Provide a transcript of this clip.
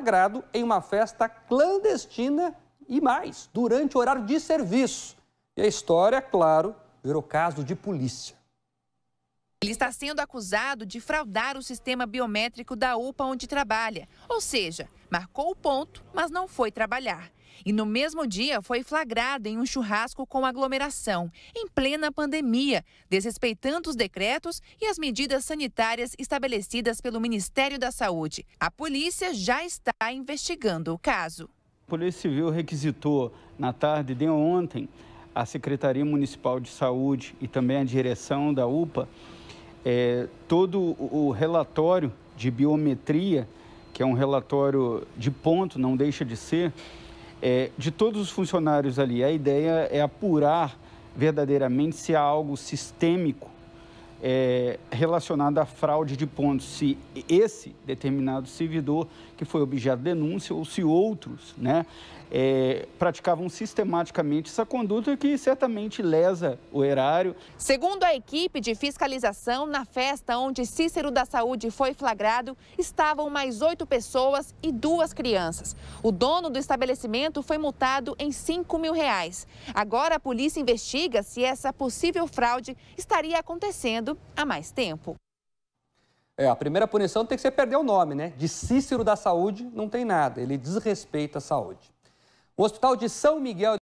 flagrado em uma festa clandestina e mais, durante o horário de serviço. E a história, claro, virou caso de polícia. Ele está sendo acusado de fraudar o sistema biométrico da UPA onde trabalha, ou seja, marcou o ponto, mas não foi trabalhar. E no mesmo dia foi flagrado em um churrasco com aglomeração, em plena pandemia, desrespeitando os decretos e as medidas sanitárias estabelecidas pelo Ministério da Saúde. A polícia já está investigando o caso. A Polícia Civil requisitou na tarde de ontem a Secretaria Municipal de Saúde e também a direção da UPA é, todo o relatório de biometria, que é um relatório de ponto, não deixa de ser, é, de todos os funcionários ali. A ideia é apurar verdadeiramente se há algo sistêmico é, relacionada à fraude de pontos, se esse determinado servidor que foi objeto de denúncia ou se outros né, é, praticavam sistematicamente essa conduta que certamente lesa o erário. Segundo a equipe de fiscalização, na festa onde Cícero da Saúde foi flagrado, estavam mais oito pessoas e duas crianças. O dono do estabelecimento foi multado em 5 mil reais. Agora a polícia investiga se essa possível fraude estaria acontecendo punido há mais tempo. É, a primeira punição tem que ser perder o nome, né? De Cícero da Saúde não tem nada, ele desrespeita a saúde. O Hospital de São Miguel